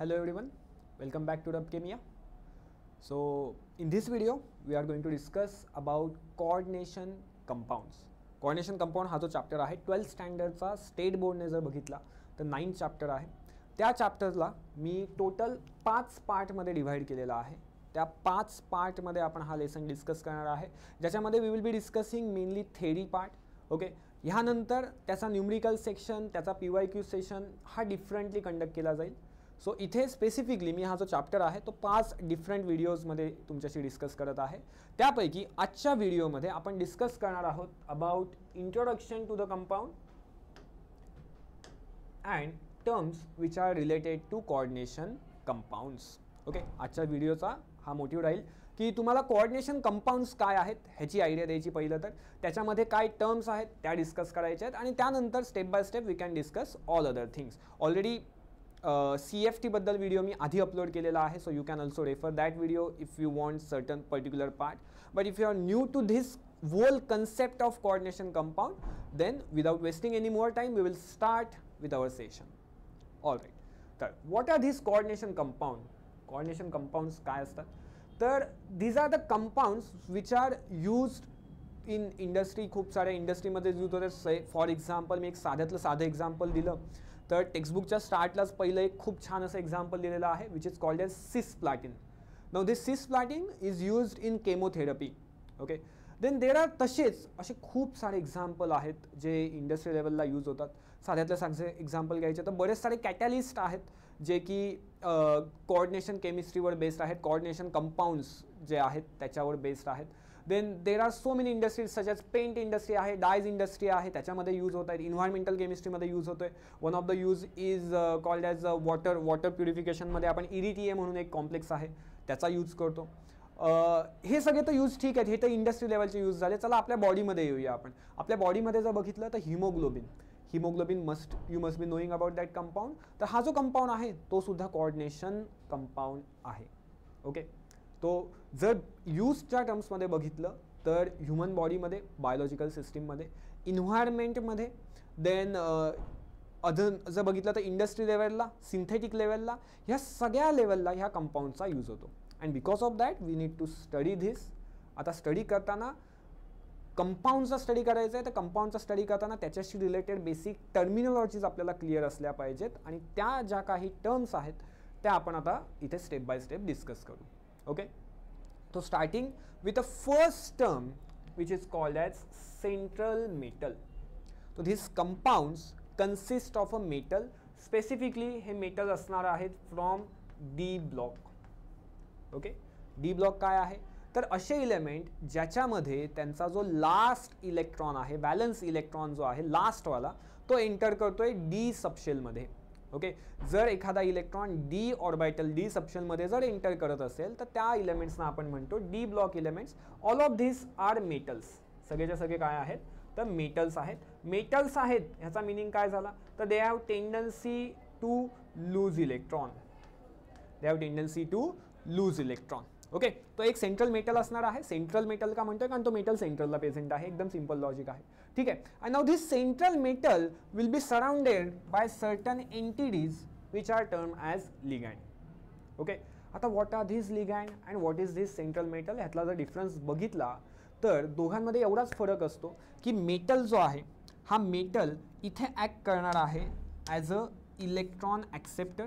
hello everyone welcome back to Rubkemia so in this video we are going to discuss about coordination compounds coordination compound हा जो chapter आहे twelfth स्टँडर्डचा state बोर्डने जर बघितला तर nine chapter आहे त्या चॅप्टरला मी total पाच पार्टमध्ये डिव्हाइड केलेला आहे त्या पाच पार्टमध्ये आपण हा लेसन डिस्कस करणार आहे ज्याच्यामध्ये we will be discussing mainly theory part okay ह्यानंतर त्याचा न्युमरिकल सेक्शन त्याचा पी वाय क्यू सेशन हा डिफरंटली कंडक्ट केला जाईल सो इथे स्पेसिफिकली मी हा जो चॅप्टर आहे तो पाच डिफरंट व्हिडिओजमध्ये तुमच्याशी डिस्कस करत आहे त्यापैकी आजच्या व्हिडिओमध्ये आपण डिस्कस करणार आहोत about introduction to the compound and terms which are related to coordination compounds okay आजच्या व्हिडिओचा हा मोटिव्ह राहील की तुम्हाला कॉर्डिनेशन कंपाऊंड्स काय आहेत ह्याची आयडिया द्यायची पहिलं तर त्याच्यामध्ये काय टर्म्स आहेत त्या डिस्कस करायच्या आहेत आणि त्यानंतर step by step we can discuss all other things already C F टीबद्दल व्हिडिओ मी आधी अपलोड केलेला आहे so you can also refer that video if you want certain particular part but if you are new to this whole concept of coordination compound then without wasting any more time we will start our session all right तर what are these coordination compound coordination compounds काय असतात तर these are the compounds which are used in industry खूप साऱ्या इंडस्ट्रीमध्ये use होतात for example मी एक साध्यातलं साधं एक्झाम्पल दिलं तर टेक्स्टबुकच्या स्टार्टलाच पहिलं एक खूप छान असं एक्झाम्पल दिलेलं आहे विच इज कॉल्ड एज सिस प्लॅटिन now this cisplatin is used in chemotherapy okay then there are तसेच असे खूप सारे एक्झाम्पल आहेत जे इंडस्ट्री लेवलला यूज होतात साध्यातल्या सांगसे एक्झाम्पल घ्यायचे तर बरेच सारे कॅटॅलिस्ट आहेत जे की कोऑर्डिनेशन केमिस्ट्रीवर बेस्ड आहेत कोऑर्डिनेशन कंपाऊंड्स जे आहेत त्याच्यावर बेस्ड आहेत then there are so many industries such as paint industry आहे डायज इंडस्ट्री आहे त्याच्यामध्ये यूज होत आहेत इन्व्हायरमेंटल केमिस्ट्रीमध्ये यूज होतो आहे one of the use is called as water water प्युरिफिकेशनमध्ये आपण इरिटीए e म्हणून एक कॉम्प्लेक्स आहे त्याचा यूज करतो हे सगळे तर यूज ठीक आहेत हे तर इंडस्ट्री लेवलचे यूज झाले चला आपल्या बॉडीमध्ये येऊया आपण आपल्या बॉडीमध्ये जर बघितलं तर haemoglobin haemoglobin must you must be knowing about that compound तर हा जो कंपाऊंड आहे तो सुद्धा कॉर्डिनेशन कंपाऊंड आहे ओके तो जर यूजच्या टर्म्समध्ये बघितलं तर ह्युमन बॉडीमध्ये बायोलॉजिकल सिस्टीममध्ये इन्व्हायरमेंटमध्ये देन अधर जर बघितलं तर इंडस्ट्री लेवलला सिंथेटिक लेवलला ह्या सगळ्या लेवलला ह्या कंपाऊंडचा यूज होतो and because of that we need to study this आता स्टडी करताना कंपाऊंडचा स्टडी करायचा आहे तर कंपाऊंडचा स्टडी करताना त्याच्याशी रिलेटेड बेसिक टर्मिनॉलॉजीज आपल्याला क्लिअर असल्या पाहिजेत आणि त्या ज्या काही टर्म्स आहेत त्या आपण आता इथे स्टेप बाय स्टेप डिस्कस करू ओके तो starting with a first term which is called as central metal तो this compounds consist of a metal specifically हे मेटल असणार आहेत from D block okay D block काय आहे तर असे इलेमेंट ज्याच्यामध्ये त्यांचा जो लास्ट इलेक्ट्रॉन आहे बॅलन्स इलेक्ट्रॉन जो आहे लास्टवाला तो एंटर करतो आहे डी सबशेलमध्ये ओके जर एखादा इलेक्ट्रॉन डी ऑर्बिटल डी सप्शनमध्ये जर एंटर करत असेल तर त्या इलेमेंट्सना आपण म्हणतो D block elements all of this are metals सगळेच्या सगळे काय आहेत तर मेटल्स आहेत मेटल्स आहेत ह्याचा मिनिंग काय झाला तर they have tendency to lose electron they have tendency to lose electron okay तो एक सेंट्रल मेटल असणार आहे सेंट्रल मेटल का म्हणतोय कारण तो मेटल सेंट्रलला प्रेझेंट आहे एकदम सिंपल लॉजिक आहे ठीक आहे and now this central metal will be surrounded by certain entities which are term as ligand okay आता what are this ligand and what is this central metal ह्यातला जर difference बघितला तर दोघांमध्ये एवढाच फरक असतो की मेटल जो आहे हा मेटल इथे ॲक्ट करणार आहे ॲज अ इलेक्ट्रॉन ॲक्सेप्टर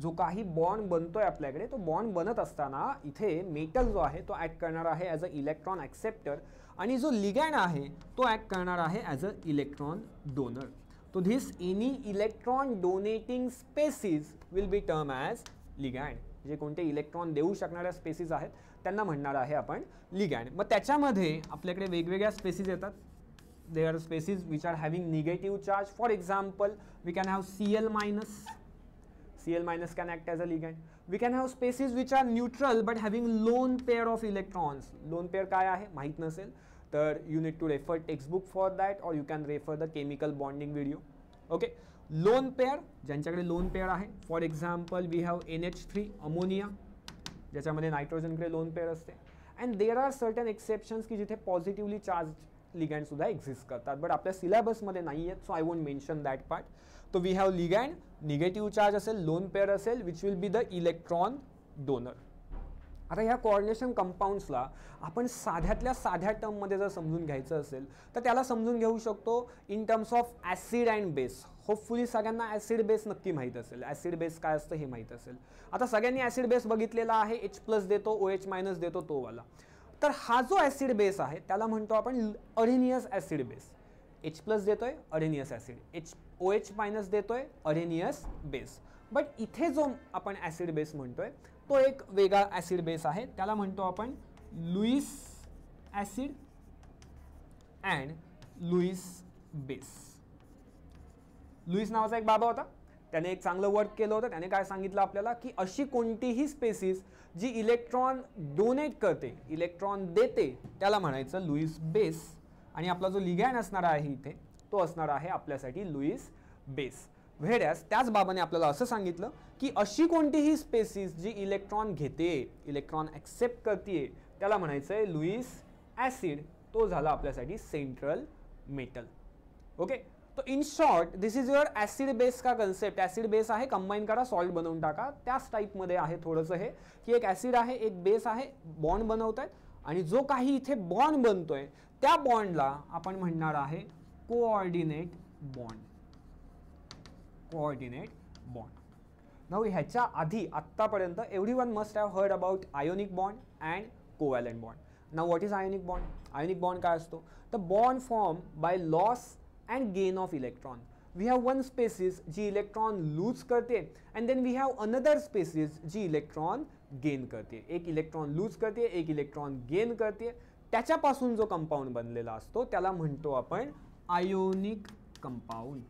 जो काही बॉन्ड बनतोय आपल्याकडे तो बॉन्ड बनत असताना इथे मेटल जो आहे तो ॲक्ट करणार आहे ॲज अ इलेक्ट्रॉन ॲक्सेप्टर आणि जो लिगॅन आहे तो ॲक्ट करणार आहे ॲज अ इलेक्ट्रॉन डोनर तो this any electron donating species will be term as ligand जे कोणते इलेक्ट्रॉन देऊ शकणाऱ्या स्पेसिस आहेत त्यांना म्हणणार आहे आपण लिगॅन मग त्याच्यामध्ये आपल्याकडे वेगवेगळ्या स्पेसिस येतात they are species which are having negative charge for example we can have C L minus Cl minus can act as a ligand. We can have spaces which are neutral but having lone pair of electrons. Lone pair काय आहे माहीत नसेल तर you need to refer text book for that or you can refer the chemical bonding video okay lone pair ज्यांच्याकडे lone pair आहे for example we have N H three ammonia ज्याच्यामध्ये नायट्रोजनकडे lone pair असते and there are certain exceptions की जिथे positively charge लिगँडसुद्धा exist करतात but आपल्या सिलेबसमध्ये नाही आहेत so I won't mention that part तो we have ligand negative charge असेल लोन पेअर असेल which will be the electron donor आता ह्या कॉर्डिनेशन कंपाऊंड्सला आपण साध्यातल्या साध्या टर्ममध्ये जर समजून घ्यायचं असेल तर त्याला समजून घेऊ शकतो in terms of acid and base hopefully सगळ्यांना ॲसिड बेस नक्की माहीत असेल ॲसिड बेस काय असतं हे माहीत असेल आता सगळ्यांनी ॲसिड बेस बघितलेला आहे एच प्लस देतो ओ एच मायनस देतो तो वाला तर हा जो ॲसिड बेस आहे त्याला म्हणतो आपण Arrhenius acid base H plus देतोय Arrhenius acid H O H minus देतो आहे अरेनियस बेस बट इथे जो आपण ॲसिड बेस म्हणतो आहे तो एक वेगळा ॲसिड बेस आहे त्याला म्हणतो आपण Lewis acid and Lewis base Lewis नावाचा एक बाबा होता त्याने एक चांगलं वर्क केलं होतं त्याने काय सांगितलं आपल्याला की अशी कोणतीही स्पेसिस जी इलेक्ट्रॉन डोनेट करते इलेक्ट्रॉन देते त्याला म्हणायचं लुईस बेस आणि आपला जो लिगॅन असणारा आहे इथे तो असणार आहे आपल्यासाठी लुईस बेस वेड्यास त्याच बाबाने आपल्याला असं सांगितलं की अशी कोणतीही स्पेसिस जी इलेक्ट्रॉन घेते इलेक्ट्रॉन ॲक्सेप्ट करते त्याला म्हणायचं आहे लुईस ॲसिड तो झाला आपल्यासाठी सेंट्रल मेटल ओके तो in short this is your acid base का कन्सेप्ट ॲसिड बेस आहे कंबाईन करा सॉल्ट बनवून टाका त्याच टाईपमध्ये आहे थोडंसं हे की एक ॲसिड आहे एक बेस आहे बॉन्ड बनवत आणि जो काही इथे बॉन्ड बनतोय त्या बॉन्डला आपण म्हणणार आहे कोऑर्डिनेट बॉन्ड कोऑर्डिनेट बॉन्ड नऊ ह्याच्या आधी आत्तापर्यंत every one must have heard about ionic bond and covalent bond now what is ionic bond ionic bond काय असतो तर bond form by loss and gain of electron we have one species जी electron lose करते and then we have another species जी electron gain करते एक electron lose करते एक इलेक्ट्रॉन गेन करते त्याच्यापासून जो कंपाऊंड बनलेला असतो त्याला म्हणतो आपण ionic compound.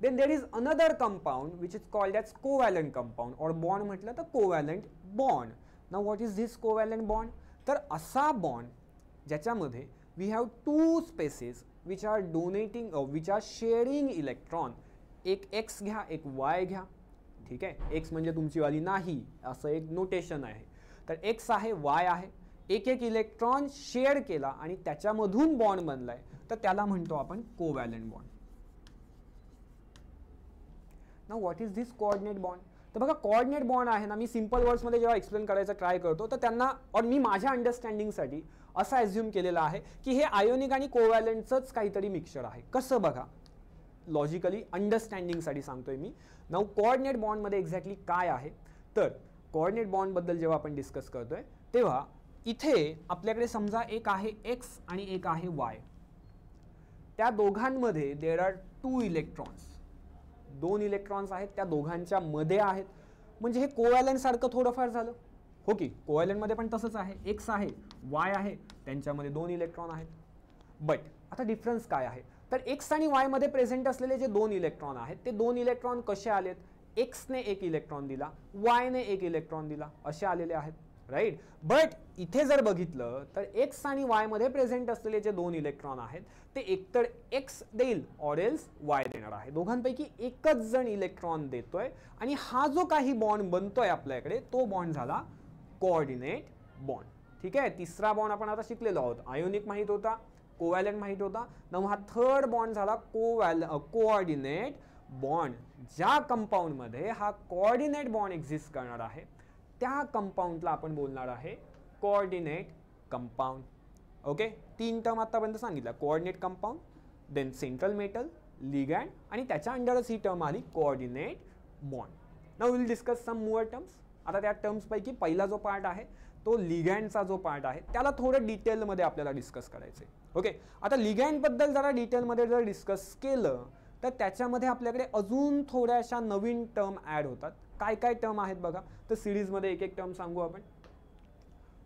Then there is another compound which is called as covalent compound or bond म्हटलं तर covalent bond. Now what is this covalent bond? तर असा बॉन्ड ज्याच्यामध्ये we have two species which are donating which are sharing electron. एक x घ्या एक y घ्या ठीक आहे x म्हणजे तुमची वाली नाही असं एक नोटेशन आहे तर x आहे y आहे एक एक इलेक्ट्रॉन शेअर केला आणि त्याच्यामधून बॉन्ड बनलाय तर त्याला म्हणतो आपण कोव्हॅलंट बॉन्ड ना what is this coordinate bond तर बघा कोऑर्डिनेट बॉन्ड आहे ना मी सिम्पल वर्ड्समध्ये जेव्हा एक्सप्लेन करायचा ट्राय करतो तर त्यांना और मी माझ्या अंडरस्टँडिंगसाठी असा ॲझ्युम केलेला आहे की हे आयोनिक आणि कोव्हॅलंटचंच काहीतरी मिक्सचर आहे कसं बघा लॉजिकली अंडरस्टँडिंगसाठी सांगतोय मी नाऊ कोऑर्डिनेट बॉन्डमध्ये एक्झॅक्टली काय आहे तर कोऑर्डिनेट बॉन्डबद्दल जेव्हा आपण डिस्कस करतोय तेव्हा इथे आपल्याकडे समजा एक आहे एक्स आणि एक आहे वाय त्या दोघांमध्ये देर आर टू इलेक्ट्रॉन्स दोन इलेक्ट्रॉन्स आहेत त्या दोघांच्या मध्ये आहेत म्हणजे हे कोवॅलनसारखं थोडंफार झालं हो की कोवॅलनमध्ये पण तसंच आहे एक्स आहे वाय आहे त्यांच्यामध्ये दोन इलेक्ट्रॉन आहेत बट आता डिफरन्स काय आहे तर एक्स आणि वायमध्ये प्रेझेंट असलेले जे दोन इलेक्ट्रॉन आहेत ते दोन इलेक्ट्रॉन कसे आलेत एक्सने एक इलेक्ट्रॉन दिला वायने एक इलेक्ट्रॉन दिला असे आलेले आहेत राईट बट इथे जर बघितलं तर एक्स आणि वायमध्ये प्रेझेंट असलेले जे दोन इलेक्ट्रॉन आहेत ते एकतर एक्स देईल ऑरेल्स वाय देणार आहे दोघांपैकी एकच जण इलेक्ट्रॉन देतोय आणि हा जो काही बॉन्ड बनतोय आपल्याकडे तो बॉन्ड झाला कोऑर्डिनेट बॉन्ड ठीक आहे तिसरा बॉन्ड आपण आता शिकलेलो आहोत आयोनिक माहीत होता कोवॅलंट माहीत होता नव हा थर्ड बॉन्ड झाला कोवॅल कोऑर्डिनेट बॉन्ड ज्या कंपाऊंडमध्ये हा कोऑर्डिनेट बॉन्ड एक्झिस्ट करणार आहे त्या कंपाऊंडला आपण बोलणार आहे कोऑर्डिनेट कंपाऊंड ओके तीन टर्म आतापर्यंत सांगितलं coordinate compound then central metal ligand आणि त्याच्या अंडरच ही टर्म आली coordinate bond now will discuss some more terms आता त्या टर्म्सपैकी पहिला जो पार्ट आहे तो लिगँडचा जो पार्ट आहे त्याला थोडं डिटेलमध्ये आपल्याला डिस्कस करायचं आहे ओके आता लिगँडबद्दल जरा डिटेलमध्ये जर डिस्कस केलं तर त्याच्यामध्ये आपल्याकडे अजून थोड्याशा नवीन टर्म ॲड होतात काय काय टर्म आहेत बघा तर सिरीजमध्ये एक एक टर्म सांगू आपण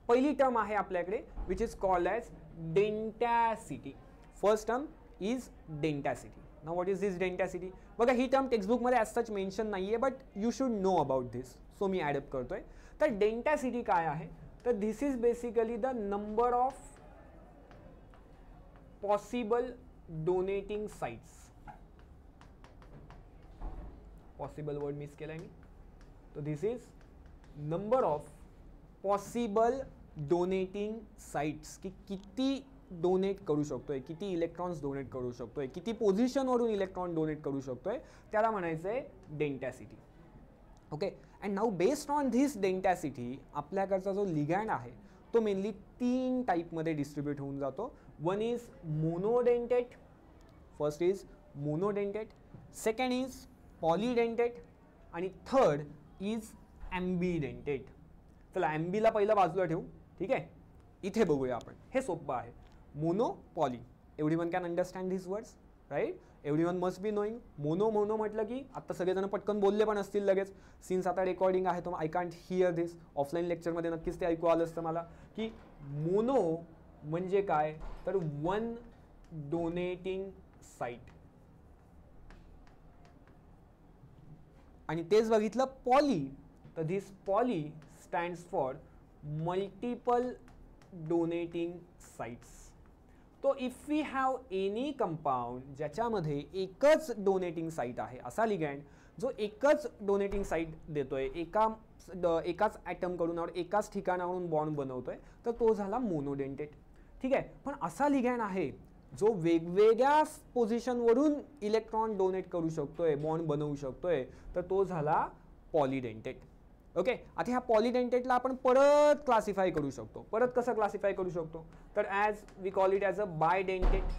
पहिली टर्म आहे आपल्याकडे which is called as denticity first term is denticity ना व्हॉट इज दिस डेंटॅसिटी बघा ही टर्म टेक्स्टबुकमध्ये ॲज सच मेन्शन नाही आहे but you should know about this so मी ॲडअप करतो आहे तर डेंटॅसिटी काय आहे तर this is basically the number of possible donating sites possible word miss केला आहे मी तो this is number of possible donating sites की किती डोनेट करू शकतोय किती इलेक्ट्रॉन्स डोनेट करू शकतोय किती पोझिशनवरून इलेक्ट्रॉन डोनेट करू शकतोय त्याला म्हणायचं आहे denticity okay and now based on this denticity आपल्याकडचा जो लिगँड आहे तो मेनली तीन टाईपमध्ये डिस्ट्रीब्यूट होऊन जातो one is monodentate first is monodentate second is polydentate आणि थर्ड इज ॲम्बिडेंटेड चला ॲम्बीला पहिला बाजूला ठेवू ठीक आहे इथे बघूया आपण हे सोपं आहे मोनोपॉली एवढी one can understand this words right every one must be knowing mono mono म्हटलं की आत्ता सगळेजण पटकन बोलले पण असतील लगेच सिन्स आता रेकॉर्डिंग आहे तो I can't hear this offline लेक्चरमध्ये नक्कीच ते ऐकू आलं असतं मला की मोनो म्हणजे काय तर वन डोनेटिंग साईट आणि तेच बघितलं पॉली तर this poly stands for multiple donating sites तो if we have any compound ज्याच्यामध्ये एकच डोनेटिंग साईट आहे असा लिगँड जो एकच डोनेटिंग साईट देतोय एका द एकाच ॲटमकडून आवड एकाच ठिकाणावरून बॉन्ड बनवतोय तर तो झाला मोनोडेंटेड ठीक आहे पण असा लिगँड आहे जो वेगवेगळ्या पोझिशनवरून इलेक्ट्रॉन डोनेट करू आहे बॉन्ड बनवू आहे तर तो झाला पॉलिडेंटेट ओके आता ह्या पॉलिडेंटेटला आपण परत क्लासिफाय करू शकतो परत कसं क्लासिफाय करू शकतो तर as we call it as a bidentate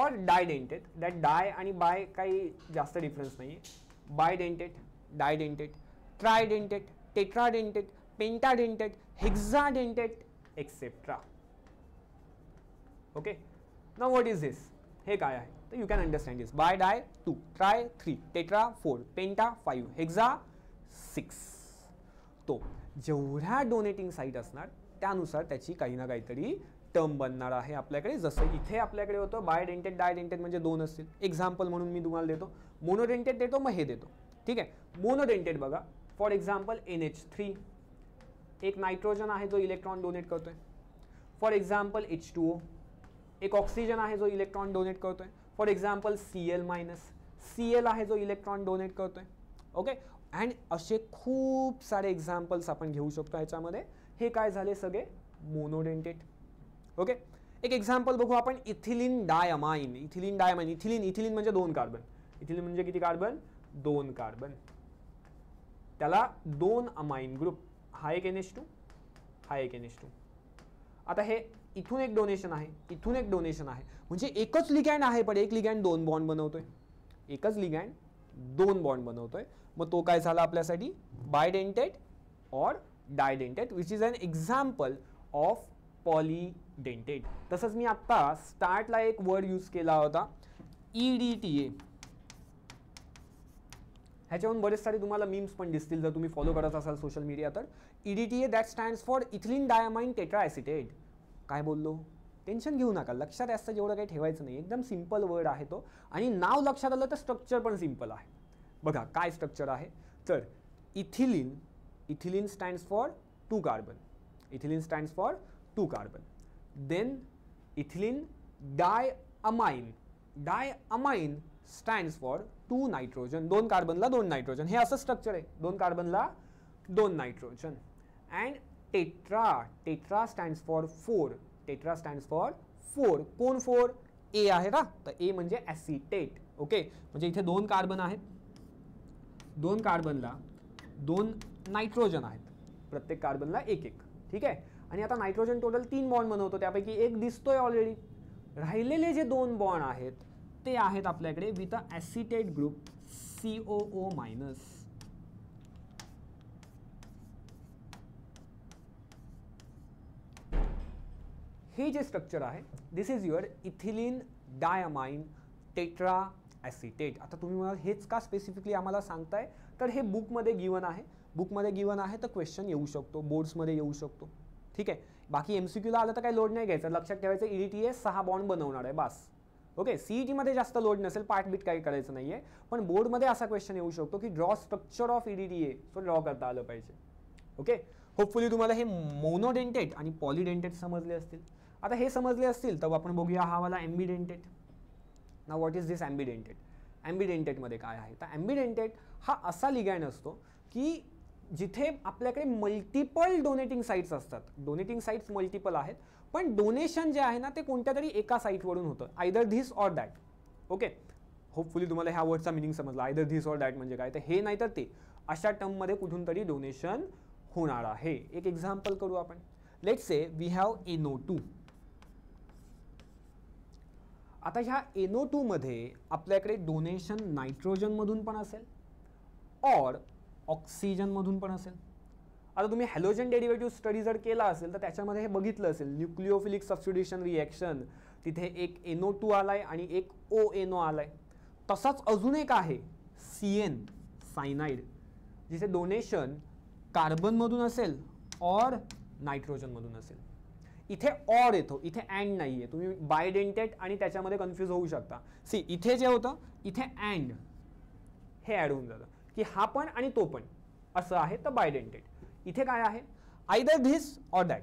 or didentate that डाय आणि बाय काही जास्त डिफरन्स नाही आहे bidentate didentate tridentate tetradentate pentadentate hexadentate etcetera okay ना व्हॉट इज दिस हे काय आहे तर you can understand this bi di two tri three tetra four penta five hexa six तो जेवढ्या डोनेटिंग साईट असणार त्यानुसार त्याची काही ना काहीतरी टर्म बनणार आहे आपल्याकडे जसं इथे आपल्याकडे होतं बायडेंटेड डायडेंटेड म्हणजे दोन असतील एक्झाम्पल म्हणून मी तुम्हाला देतो मोनोडेंटेड देतो मग हे देतो ठीक आहे मोनोडेंटेड बघा for example N H three एक नायट्रोजन आहे जो इलेक्ट्रॉन डोनेट करतोय for example H two O एक ऑक्सिजन आहे जो इलेक्ट्रॉन डोनेट करतोय for example C L minus C L आहे जो इलेक्ट्रॉन डोनेट करतोय ओके अँड असे खूप सारे एक्झाम्पल्स आपण घेऊ शकतो ह्याच्यामध्ये हे काय झाले सगळे मोनोडेंटेड ओके एक एक्झाम्पल बघू आपण ethylene diamine ethylene diamine ethylene ethylene म्हणजे दोन कार्बन इथिलिन म्हणजे किती कार्बन दोन कार्बन त्याला दोन अमाइन ग्रुप हा एक एन एच टू हा एक एन एच टू आता हे इथून एक डोनेशन आहे इथून एक डोनेशन आहे म्हणजे एकच लिगँड आहे पण एक लिगँड दोन बॉन्ड बनवतोय एकच लिगँड दोन बॉन्ड बनवतोय मग तो काय झाला आपल्यासाठी bidentate or didentate which is an example of polydentate तसंच मी आत्ता स्टार्टला एक वर्ड यूज केला होता ई डी टी ए ह्याच्याहून बरेच सारे तुम्हाला मीम्स पण दिसतील जर तुम्ही फॉलो करत असाल सोशल मीडिया तर E D T A that stands for ethylene diamine tetraacetate काय बोललो टेन्शन घेऊ नका लक्षात असतं जेवढं काही ठेवायचं नाही एकदम सिम्पल वर्ड आहे तो आणि नाव लक्षात आलं तर स्ट्रक्चर पण सिम्पल आहे बघा काय स्ट्रक्चर आहे तर ethylene ethylene stands for two carbon ethylene stands for two carbon then ethylene di amine di amine stands for two nitrogen दोन कार्बनला दोन नायट्रोजन हे असं स्ट्रक्चर आहे दोन कार्बनला दोन nitrogen and tetra tetra stands for four tetra stands for four कोण फोर ए आहे ना तर ए म्हणजे ॲसिटेट ओके म्हणजे इथे दोन कार्बन आहेत दोन कार्बनला दोन नायट्रोजन आहेत प्रत्येक कार्बनला एक एक ठीक आहे आणि आता नायट्रोजन टोटल तीन बॉन्ड बनवतो त्यापैकी एक दिसतोय ऑलरेडी राहिलेले जे दोन बॉन्ड आहेत ते आहेत आपल्याकडे with a acetate group C O O minus हे जे स्ट्रक्चर आहे this is your ethylene diamine tetra acetate आता तुम्ही मला हेच का स्पेसिफिकली आम्हाला सांगताय तर हे बुकमध्ये गिवन आहे बुकमध्ये गिवन आहे तर क्वेश्चन येऊ शकतो बोर्ड्समध्ये येऊ शकतो ठीक आहे बाकी एम सी क्यूला आलं तर काही लोड नाही घ्यायचं लक्षात ठेवायचं ई डी टी एस सहा बॉन्ड बनवणार आहे बास ओके सीई टीमध्ये e जास्त लोड नसेल पार्ट बीट काही करायचं नाही आहे पण बोर्डमध्ये असा क्वेश्चन येऊ शकतो की draw structure of E D T A so draw करता आलं पाहिजे ओके होपफुली तुम्हाला हे मोनोडेंटेड आणि पॉलिडेंटेड समजले असतील आता हे समजले असतील तर आपण बघूया हा वाला ॲम्बिडेंटेड ना व्हॉट इज दिस ॲम्बिडेंटेड ॲम्बिडेंटेडमध्ये काय आहे तर ॲम्बिडेंटेड हा असा लिगॅन असतो की जिथे आपल्याकडे मल्टिपल डोनेटिंग साईट्स असतात डोनेटिंग साईट्स मल्टिपल आहेत पण डोनेशन जे आहे ना ते कोणत्या तरी एका साईटवरून होतं either this or that okay hopefully तुम्हाला ह्या वर्डचा मिनिंग समजला आयदर धिस ऑर दॅट म्हणजे काय तर हे नाही तर ते अशा टर्ममध्ये कुठून तरी डोनेशन होणार आहे एक एक्झाम्पल करू आपण let's say we have NO two आता ह्या एनो टूमध्ये आपल्याकडे डोनेशन नायट्रोजनमधून पण असेल और ऑक्सिजनमधून पण असेल आता तुम्ही हॅलोजन डेरिव्हेटिव्ह स्टडी जर केला असेल तर त्याच्यामध्ये हे बघितलं असेल न्यूक्लिओफिलिक सबस्टिट्युशन रिॲक्शन तिथे एक एनो टू आला आहे आणि एक ओ एनो आला आहे तसाच अजून एक आहे सी एन सायनाईड जिथे डोनेशन कार्बनमधून असेल और नायट्रोजनमधून असेल इथे ऑर येतो इथे अँड नाही आहे तुम्ही बायडेंटेड आणि त्याच्यामध्ये कन्फ्यूज होऊ शकता सी इथे जे होतं इथे अँड हे ॲड होऊन जातं की हा पण आणि तो पण असं आहे तर बायडेंटेट इथे काय आहे आयदर धिस ऑर दॅट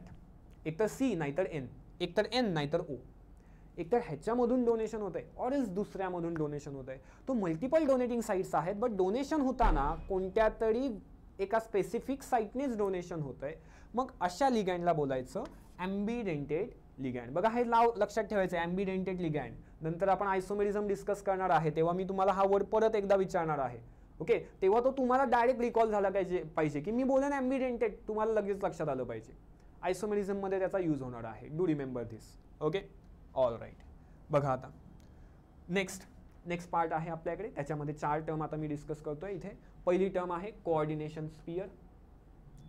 एकतर सी नाहीतर एन एकतर एन नाहीतर ओ एकतर ह्याच्यामधून डोनेशन होत आहे ऑर इज दुसऱ्यामधून डोनेशन होत आहे तो मल्टिपल डोनेटिंग साईट्स आहेत बट डोनेशन होताना कोणत्या तरी एका स्पेसिफिक साईटनेच डोनेशन होत आहे मग अशा लिगँडला बोलायचं ॲम्बिडेंटेड लिगँड बघा हे नाव लक्षात ठेवायचं आहे ॲम्बिडेंटेड लिगँड नंतर आपण आयसोमेरिझम डिस्कस करणार आहे तेव्हा मी तुम्हाला हा वर्ड परत एकदा विचारणार आहे ओके तेव्हा तो तुम्हाला डायरेक्ट रिकॉल झाला पाहिजे पाहिजे की मी बोलेन ॲम्बिडेंटेड तुम्हाला लगेच लक्षात आलं पाहिजे आयसोमेरिझममध्ये त्याचा यूज होणार आहे do remember this okay all right बघा आता नेक्स्ट नेक्स्ट पार्ट आहे आपल्याकडे त्याच्यामध्ये चार टर्म आता मी डिस्कस करतो आहे इथे पहिली टर्म आहे coordination sphere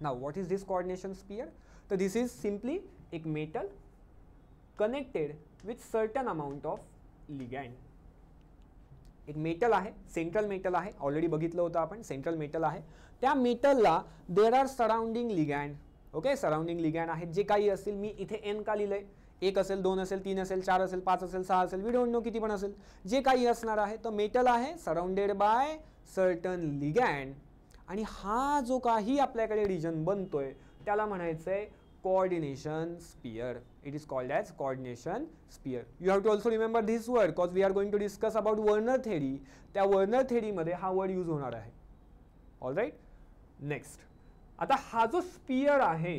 now what is this coordination sphere तर धिस इज सिम्पली एक metal connected with certain amount of ligand एक मेटल आहे सेंट्रल मेटल आहे ऑलरेडी बघितलं होतं आपण सेंट्रल मेटल आहे त्या मेटलला there are surrounding ligand okay surrounding ligand आहेत जे काही असेल मी इथे एन का लिहिलं एक असेल दोन असेल तीन असेल चार असेल पाच असेल सहा असेल वी डोंट नो किती पण असेल जे काही असणार आहे तो मेटल आहे सराउंडेड बाय सर्टन लिगँड आणि हा जो काही आपल्याकडे रिजन बनतोय त्याला म्हणायचं आहे coordination sphere. It is called as coordination sphere. You have to also remember this word because we are going to discuss about Werner theory. tya Werner theory madhe ha word use होणार All right Next आता हा जो sphere आहे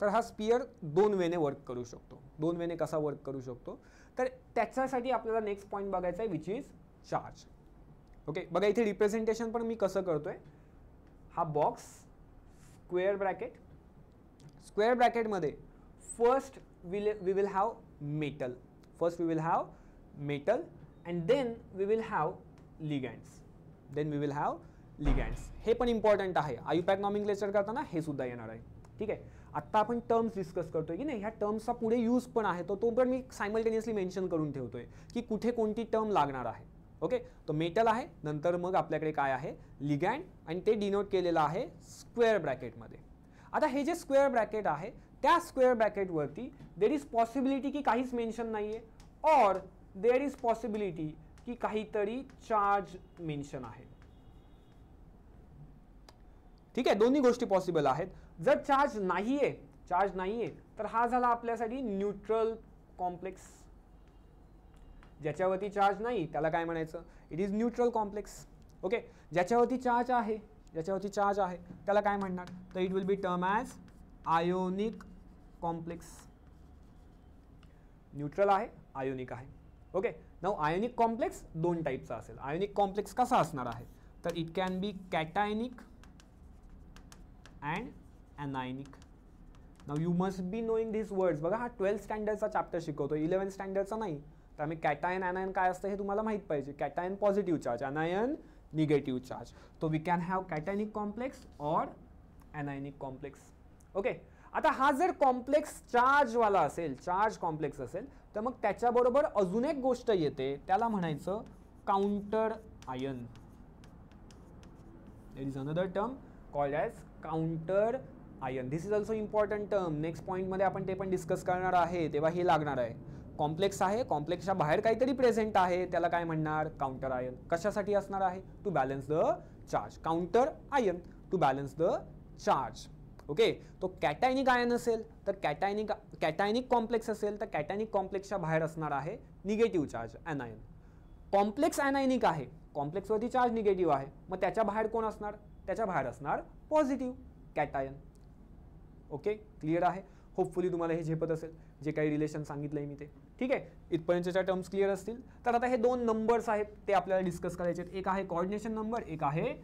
तर हा sphere दोन वेने work करू शकतो दोन वेने कसा वर्क करू शकतो तर त्याच्यासाठी आपल्याला नेक्स्ट पॉईंट बघायचा आहे विच इज चार्ज ओके बघा इथे रिप्रेझेंटेशन पण मी कसं करतोय हा बॉक्स स्क्वेअर ब्रॅकेट स्क्वेअर ब्रॅकेटमध्ये first will we will have metal first we will have metal and then we will have ligands then we will have ligands हे पण important आहे आयुपॅक लेचर करताना हे सुद्धा येणार आहे ठीक आहे आत्ता आपण टर्म्स डिस्कस करतोय की नाही ह्या टर्म्सचा पुढे यूज पण आहे तो तो पण मी सायमल्टेनियसली मेन्शन करून ठेवतोय की कुठे कोणती टर्म लागणार आहे ओके तो मेटल आहे नंतर मग आपल्याकडे काय आहे लिगँड आणि ते डिनोट केलेलं आहे स्क्वेअर ब्रॅकेटमध्ये आता हे जे स्क्वेअर ब्रॅकेट आहे त्या स्क्वेअर ब्रॅकेटवरती देर इज पॉसिबिलिटी की काहीच मेन्शन नाही आहे और देर इज पॉसिबिलिटी की काहीतरी चार्ज मेन्शन आहे ठीक आहे दोन्ही गोष्टी पॉसिबल आहेत जर चार्ज नाही आहे चार्ज नाही आहे तर हा झाला आपल्यासाठी न्यूट्रल कॉम्प्लेक्स ज्याच्यावरती चार्ज नाही त्याला काय म्हणायचं it is neutral complex okay ज्याच्यावरती चार्ज आहे ज्याच्यावरती चार्ज आहे त्याला काय म्हणणार तर it will be term as ionic complex neutral आहे आयोनिक आहे ओके नाव आयोनिक कॉम्प्लेक्स दोन टाईपचा असेल आयोनिक कॉम्प्लेक्स कसा असणार आहे तर it can be cationic and anionic now you must be knowing this words बघा हा ट्वेल्थ स्टँडर्डचा चॅप्टर शिकवतो इलेव्हन स्टँडर्डचा नाही तर आम्ही कॅटायन अनायन काय असतं हे तुम्हाला माहीत पाहिजे cation positive charge anion negative charge तो we can have cationic complex or anionic complex okay आता हा जर कॉम्प्लेक्स चार्जवाला असेल चार्ज कॉम्प्लेक्स असेल तर मग त्याच्याबरोबर अजून एक गोष्ट येते त्याला म्हणायचं counter ion uh is another term called as counter ion this is also important term next पॉईंटमध्ये आपण ते पण डिस्कस करणार आहे तेव्हा हे लागणार आहे कॉम्प्लेक्स आहे कॉम्प्लेक्सच्या बाहेर काहीतरी प्रेझेंट आहे त्याला काय म्हणणार काउंटर आयन कशासाठी असणार आहे to balance the charge counter ion to balance the charge okay तो कॅटायनिक आयन असेल तर कॅटायनिक कॅटायनिक कॉम्प्लेक्स असेल तर कॅटायनिक कॉम्प्लेक्सच्या बाहेर असणार आहे negative charge anion complex anionic आहे कॉम्प्लेक्सवरती चार्ज निगेटिव्ह आहे मग त्याच्या बाहेर कोण असणार त्याच्या बाहेर असणार पॉझिटिव्ह कॅटायन ओके क्लिअर आहे होपफुली तुम्हाला हे झेपत असेल जे काही रिलेशन सांगितलं आहे मी ते ठीक आहे इथपर्यंतच्या टर्म्स क्लिअर असतील तर आता हे दोन नंबर्स आहेत ते आपल्याला डिस्कस करायचे आहेत एक आहे कॉर्डिनेशन नंबर एक आहे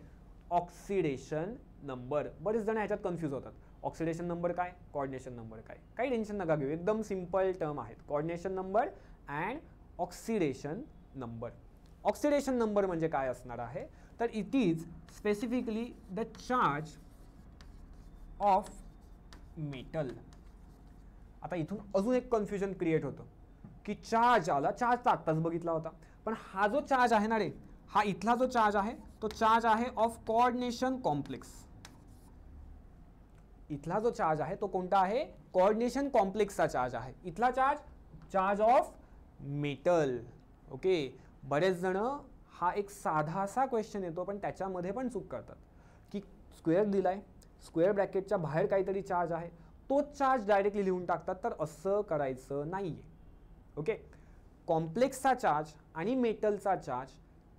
ऑक्सिडेशन नंबर बरेच जण याच्यात कन्फ्यूज होतात ऑक्सिडेशन नंबर काय कॉर्डिनेशन नंबर काय काही टेन्शन नका घेऊ एकदम सिम्पल टर्म आहेत coordination number and oxidation number oxidation number म्हणजे काय असणार आहे तर it is specifically the charge of metal आता इथून अजून एक कन्फ्युजन क्रिएट होतं की चार्ज आला चार्ज तर आत्ताच बघितला होता पण हा जो चार्ज आहे ना रे हा इथला जो चार्ज आहे तो चार्ज आहे ऑफ कॉर्डिनेशन कॉम्प्लेक्स इथला जो चार्ज आहे तो कोणता आहे कॉर्डिनेशन कॉम्प्लेक्सचा चार्ज आहे इथला charge charge of metal okay बरेच जण हा एक साधासा क्वेश्चन येतो पण त्याच्यामध्ये पण चूक करतात की स्क्वेअर दिलाय आहे स्क्वेअर ब्रॅकेटच्या बाहेर काहीतरी चार्ज आहे तो चार्ज डायरेक्टली लिहून टाकतात तर असं करायचं नाही आहे ओके कॉम्प्लेक्सचा चार्ज आणि मेटलचा charge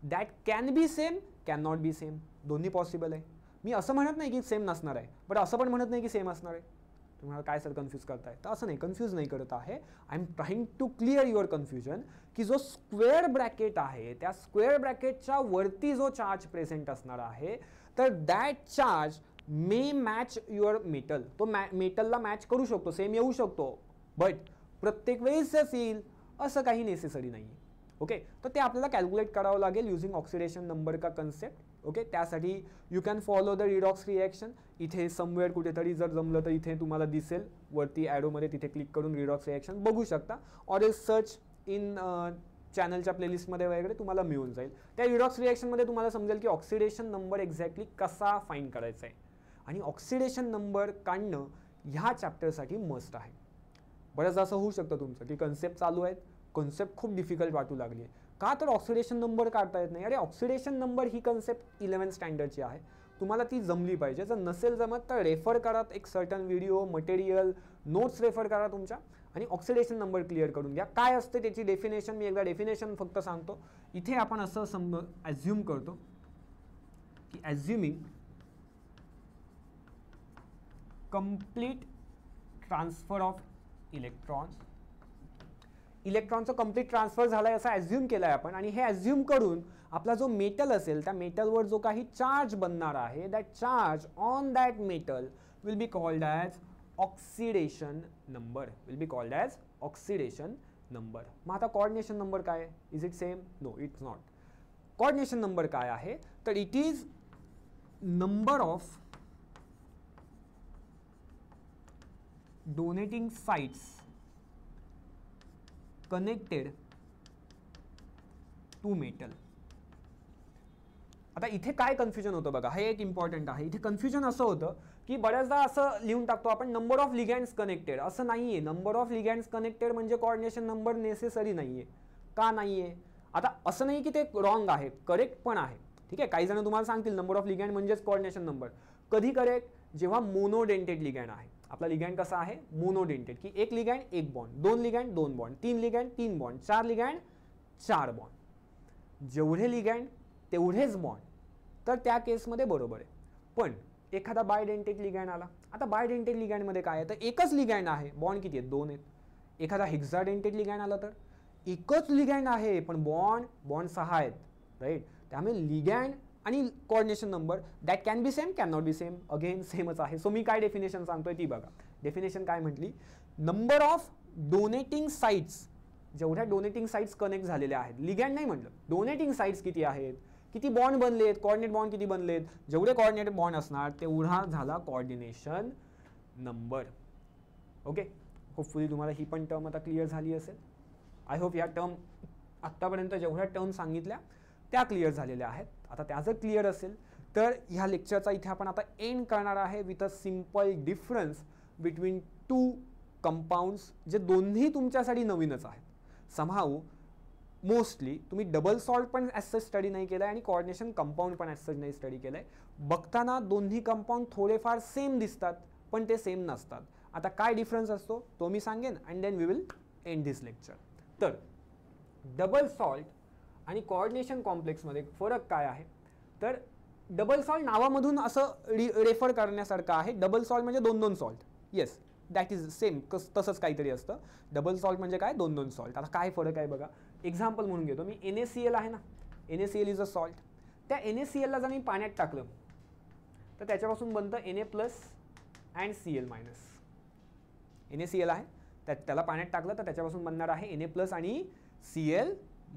that can be same can not be same दोन्ही पॉसिबल आहे मी असं म्हणत नाही की सेम नसणार आहे बट असं पण म्हणत नाही की सेम असणार आहे तुम्हाला काय सर कन्फ्यूज करताय तर असं नाही कन्फ्यूज नाही करत आहे I am trying to clear your confusion की जो स्क्वेअर ब्रॅकेट आहे त्या स्क्वेअर ब्रॅकेटच्या वरती जो चार्ज प्रेझेंट असणार आहे तर that charge may match your metal तो मॅ मेटलला मॅच करू शकतो सेम येऊ शकतो बट प्रत्येक वेळेस येईल असं काही नेसेसरी नाही ओके तर ते आपल्याला कॅल्क्युलेट करावं लागेल युझिंग ऑक्सिडेशन नंबर का कन्सेप्ट ओके त्यासाठी you can follow the redox reaction इथे समवेअर कुठेतरी जर जमलं तर इथे तुम्हाला दिसेल वरती ॲडोमध्ये तिथे क्लिक करून रिडॉक्स रिॲक्शन बघू शकता ऑर इज सर्च इन चॅनलच्या प्लेलिस्टमध्ये वगैरे तुम्हाला मिळून जाईल त्या रिडॉक्स रिॲक्शनमध्ये तुम्हाला समजेल की ऑक्सिडेशन नंबर एक्झॅक्टली कसा फाईन करायचा आहे आणि ऑक्सिडेशन नंबर काढणं ह्या चॅप्टरसाठी मस्ट आहे बरंच असं होऊ शकतं तुमचं की कन्सेप्ट चालू आहेत कन्सेप्ट खूप डिफिकल्ट वाटू लागली आहे का तर ऑक्सिडेशन नंबर काढता येत नाही अरे ऑक्सिडेशन नंबर ही कन्सेप्ट इलेवन स्टँडर्डची आहे तुम्हाला ती जमली पाहिजे जर नसेल जमत तर रेफर करा एक certain video material notes refer करा तुमच्या आणि ऑक्सिडेशन नंबर क्लिअर करून घ्या काय असते त्याची डेफिनेशन मी एकदा डेफिनेशन फक्त सांगतो इथे आपण असं सम ॲझ्युम करतो की assuming complete transfer of electrons इलेक्ट्रॉनचं कम्प्लीट ट्रान्सफर झाला आहे असं ॲझ्युम केलं आहे आपण आणि हे ॲझ्युम करून आपला जो मेटल असेल त्या मेटलवर जो काही चार्ज बनणार आहे that charge on that metal will be called as oxidation number will be called as oxidation number मग आता कॉर्डिनेशन नंबर काय is it same no it's not coordination number काय आहे तर it is number of donating sites connected to metal आता इथे काय confusion होतं बघा हे एक इम्पॉर्टंट आहे इथे कन्फ्युजन असं होतं की बऱ्याचदा असं लिहून टाकतो आपण नंबर ऑफ लिगँड्स कनेक्टेड असं नाही आहे नंबर ऑफ लिगँड्स कनेक्टेड म्हणजे कॉर्डिनेशन नंबर नेसेसरी नाही आहे का नाही आहे आता असं नाही की ते रॉंग आहे करेक्ट पण आहे ठीक आहे काही जण तुम्हाला सांगतील नंबर ऑफ लिगँड म्हणजेच कॉर्डिनेशन नंबर कधी करेक्ट जेव्हा मोनोडेंटेड लिगॅन आहे आपला लिगँड कसा आहे मोनोडेंटेड की एक लिगँड एक बॉन्ड दोन लिगँड दोन बॉन्ड तीन लिगँड तीन बॉन्ड चार लिगँड चार बॉन्ड जेवढे लिगँड तेवढेच बॉन्ड तर त्या केसमध्ये बरोबर आहे पण एखादा बायडेंटेड लिगँड आला आता बायडेंटेड लिगँडमध्ये काय आहे तर एकच लिगँड आहे बॉन्ड किती आहेत दोन आहेत एखादा हेक्झाडेंटेड लिगँड आला तर एकच लिगँड आहे पण बॉन्ड बॉन्ड सहा आहेत राईट त्यामुळे लिगँड आणि coordination number that can be same can not be same again सेमच आहे सो मी काय डेफिनेशन सांगतोय ती बघा डेफिनेशन काय म्हटली नंबर ऑफ डोनेटिंग साईट्स जेवढ्या डोनेटिंग साईट्स कनेक्ट झालेल्या आहेत लिगँड नाही म्हटलं डोनेटिंग साईट्स किती आहेत किती बॉन्ड बनलेत कॉर्डिनेट बॉन्ड किती बनलेत जेवढे कॉर्डिनेट बॉन्ड असणार तेवढा झाला कॉर्डिनेशन नंबर ओके होपफुली तुम्हाला ही पण टर्म आता क्लिअर झाली असेल आय होप या टर्म आत्तापर्यंत जेवढ्या टर्म सांगितल्या त्या क्लिअर झालेल्या आहेत आता त्या जर क्लिअर असेल तर ह्या लेक्चरचा इथे आपण आता एंड करणार आहे with a simple difference between two compounds जे दोन्ही तुमच्यासाठी नवीनच आहेत समहाऊ मोस्टली तुम्ही डबल सॉल्ट पण ॲज स्टडी नाही केलं आहे आणि कॉर्डिनेशन कंपाऊंड पण ॲज नाही स्टडी केलं आहे बघताना दोन्ही कंपाऊंड थोडेफार सेम दिसतात पण ते सेम नसतात आता काय डिफरन्स असतो तो मी सांगेन and then we will end this lecture तर डबल सॉल्ट आणि कॉर्डिनेशन कॉम्प्लेक्समध्ये फरक काय आहे तर डबल सॉल्ट नावामधून असं रि रेफर करण्यासारखं आहे डबल सॉल्ट म्हणजे दोन दोन salt yes that is same कस तसंच काहीतरी असतं डबल सॉल्ट म्हणजे काय दोन दोन सॉल्ट आता काय फरक आहे बघा एक्झाम्पल म्हणून घेतो मी एन आहे ना N C L is a salt त्या एन एस एलला जर मी पाण्यात टाकलं तर त्याच्यापासून बनतं N A plus and C L minus N L आहे त्या त्याला पाण्यात टाकलं तर त्याच्यापासून बनणार आहे एन ए प्लस आणि सी एल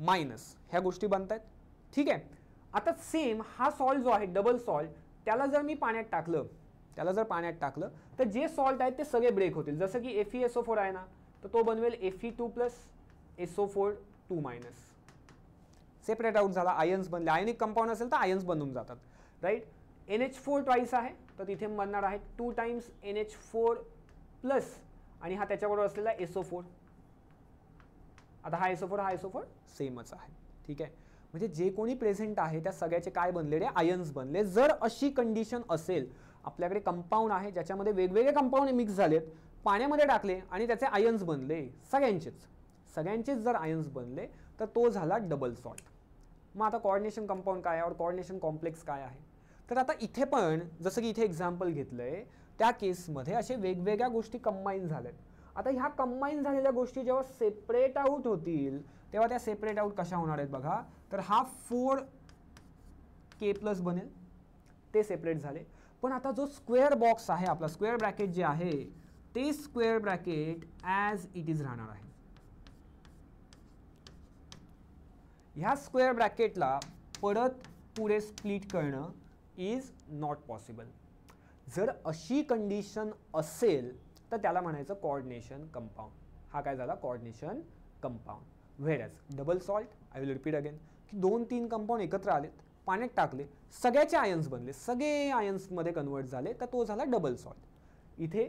मायनस ह्या गोष्टी बनतात ठीक आहे आता सेम हा सॉल्ट जो आहे डबल सॉल्ट त्याला जर मी पाण्यात टाकलं त्याला जर पाण्यात टाकलं तर जे सॉल्ट आहेत ते सगळे ब्रेक होतील जसं की एफ ई एसओ फोर आहे ना तर तो बनवेल F E two plus S O four two minus separate out झाला आयन्स बनले आयनिक कंपाऊंड असेल तर आयन्स बनून जातात right N H four twice आहे तर तिथे बनणार आहे two times N H four plus आणि हा त्याच्याबरोबर असलेला एसओ फोर आता हा एसोफोर हा एसोफोर सेमच आहे ठीक आहे म्हणजे जे कोणी प्रेझेंट आहे त्या सगळ्याचे काय बनलेले आयन्स बनले जर अशी कंडिशन असेल आपल्याकडे कंपाऊंड आहे ज्याच्यामध्ये वेगवेगळे कंपाऊंड मिक्स झालेत पाण्यामध्ये टाकले आणि त्याचे आयन्स बनले सगळ्यांचेच सगळ्यांचेच जर आयन्स बनले तर तो झाला डबल सॉल्ट मग आता कॉर्डिनेशन कंपाऊंड काय आहे और कॉर्डिनेशन कॉम्प्लेक्स काय आहे तर आता इथे पण जसं की इथे एक्झाम्पल घेतलं आहे त्या केसमध्ये असे वेगवेगळ्या गोष्टी कंबाईन झाल्यात आता ह्या कंबाईन झालेल्या गोष्टी जेव्हा सेपरेट आउट होतील तेव्हा त्या सेपरेट आऊट कशा होणार आहेत बघा तर हा फोर के प्लस बनेल ते सेपरेट झाले पण आता जो स्क्वेअर बॉक्स आहे आपला स्क्वेअर ब्रॅकेट जे आहे ते square bracket as it is राहणार आहे ह्या स्क्वेअर ब्रॅकेटला परत पुढे स्प्लिट करणं इज नॉट पॉसिबल जर अशी कंडिशन असेल तर त्याला म्हणायचं कॉर्डिनेशन कंपाऊंड हा काय झाला coordination compound as double salt I will repeat again की दोन तीन कंपाऊंड एकत्र आलेत पाण्यात टाकले सगळ्याचे आयन्स बनले सगळे आयन्समध्ये कन्वर्ट झाले तर तो झाला डबल सॉल्ट इथे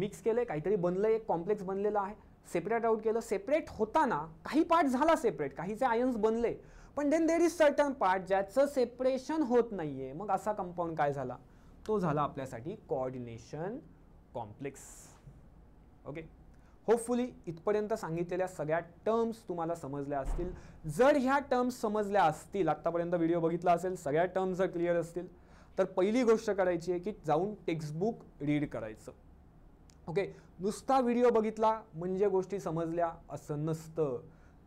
मिक्स केले काहीतरी बनलं एक कॉम्प्लेक्स बनलेलं आहे सेपरेट आउट केलं सेपरेट होताना काही पार्ट झाला सेपरेट काहीचे आयन्स बनले पण then there is certain part ज्याचं सेपरेशन होत नाही आहे मग असा कंपाऊंड काय झाला तो झाला आपल्यासाठी कॉर्डिनेशन कॉम्प्लेक्स ओके होपफुली इथपर्यंत सांगितलेल्या सगळ्या टर्म्स तुम्हाला समजल्या असतील जर ह्या टर्म्स समजल्या असतील आत्तापर्यंत व्हिडिओ बघितला असेल सगळ्या टर्म्स जर क्लिअर असतील तर पहिली गोष्ट करायची आहे की जाऊन टेक्स्टबुक रीड करायचं ओके नुसता व्हिडिओ बघितला म्हणजे गोष्टी समजल्या असं नसतं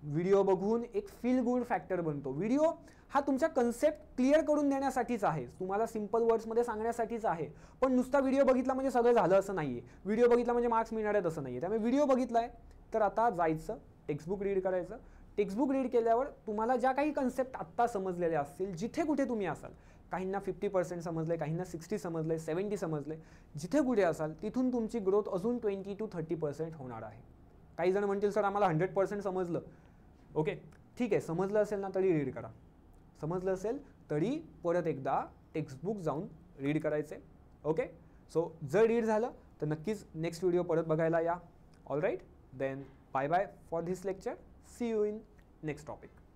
व्हिडिओ बघून एक फील गुड फॅक्टर बनतो व्हिडिओ हा तुमच्या कन्सेप्ट क्लिअर करून देण्यासाठीच आहे तुम्हाला सिम्पल वर्ड्समध्ये सांगण्यासाठीच आहे पण नुसता व्हिडिओ बघितला म्हणजे सगळं झालं असं नाही आहे व्हिडिओ बघितला म्हणजे मार्क्स मिळणार आहेत असं नाही आहे त्यामुळे व्हिडिओ बघितला आहे तर आता जायचं टेक्स्टबुक रीड करायचं टेक्स्टबुक रीड केल्यावर तुम्हाला ज्या काही कन्सेप्ट आत्ता समजलेल्या असतील जिथे कुठे तुम्ही असाल काहींना फिफ्टी पर्सेंट समजले काहींना सिक्स्टी समजले सेवन्टी समजले जिथे कुठे असाल तिथून तुमची ग्रोथ अजून ट्वेंटी टू थर्टी पर्सेंट होणार आहे काही जण म्हणतील सर आम्हाला हंड्रेड पर्सेंट समजलं ओके ठीक आहे समजलं असेल ना तरी रीड करा समजलं असेल तरी परत एकदा टेक्स्टबुक जाऊन रीड करायचे ओके सो जर रीड झालं तर नक्कीच नेक्स्ट व्हिडिओ परत बघायला या all right then bye bye for this lecture see you in next topic